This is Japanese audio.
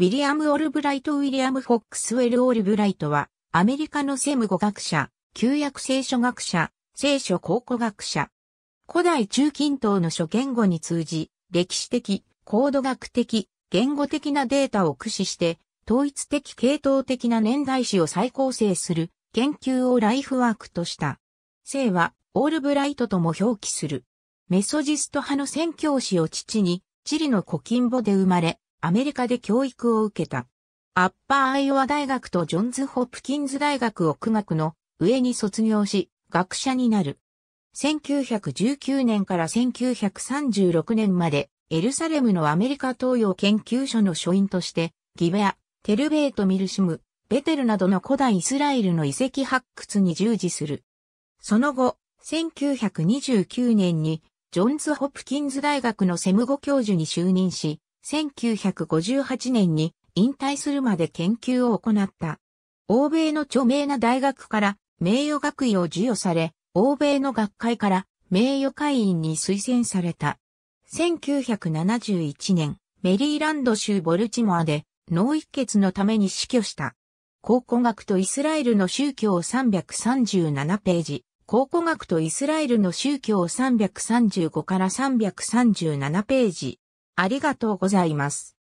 ウィリアム・オルブライト・ウィリアム・フォックスウェル・オルブライトは、アメリカのセム語学者、旧約聖書学者、聖書考古学者。古代中近東の諸言語に通じ、歴史的、高度学的、言語的なデータを駆使して、統一的系統的な年代史を再構成する研究をライフワークとした。聖はオールブライトとも表記する。メソジスト派の宣教師を父に、チリの古今ンで生まれ、アメリカで教育を受けた。アッパーアイオワ大学とジョンズ・ホップキンズ大学を苦学の上に卒業し、学者になる。1919年から1936年まで、エルサレムのアメリカ東洋研究所の所員として、ギベア、テルベート・ミルシム、ベテルなどの古代イスラエルの遺跡発掘に従事する。その後、1929年に、ジョンズ・ホップキンズ大学のセム語教授に就任し、1958年に引退するまで研究を行った。欧米の著名な大学から名誉学位を授与され、欧米の学会から名誉会員に推薦された。1971年、メリーランド州ボルチモアで脳一血のために死去した。考古学とイスラエルの宗教337ページ、考古学とイスラエルの宗教335から337ページ。ありがとうございます。